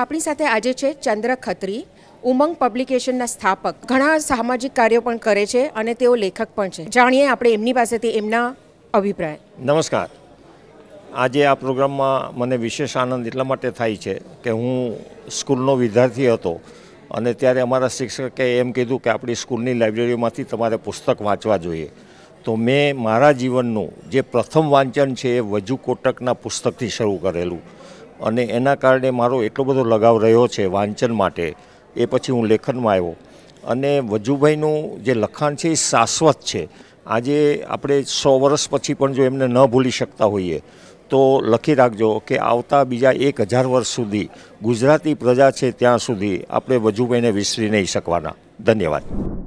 આપણી સાથે આજે છે ચંદ્ર ખત્રી ઉમંગ પબ્લિકેશનના સ્થાપક ઘણા સામાજિક કાર્યો પણ કરે છે અને તેઓ લેખક પણ છે જાણીએ આપણે એમની પાસેથી એમના અભિપ્રાય નમસ્કાર આજે આ પ્રોગ્રામમાં મને વિશેષ આનંદ એટલા માટે થાય છે કે હું સ્કૂલનો વિદ્યાર્થી હતો અને ત્યારે અમારા શિક્ષકે એમ કીધું કે આપણી સ્કૂલની લાઇબ્રેરીમાંથી તમારે પુસ્તક વાંચવા જોઈએ તો મેં મારા જીવનનું જે પ્રથમ વાંચન છે એ વજુ કોટકના પુસ્તકથી શરૂ કરેલું અને એના કારણે મારો એટલો બધો લગાવ રહ્યો છે વાંચન માટે એ પછી હું લેખનમાં આવ્યો અને વજુભાઈનું જે લખાણ છે એ શાશ્વત છે આજે આપણે સો વર્ષ પછી પણ જો એમને ન ભૂલી શકતા હોઈએ તો લખી રાખજો કે આવતા બીજા એક હજાર વર્ષ સુધી ગુજરાતી પ્રજા છે ત્યાં સુધી આપણે વજુભાઈને વિસરી નહીં શકવાના ધન્યવાદ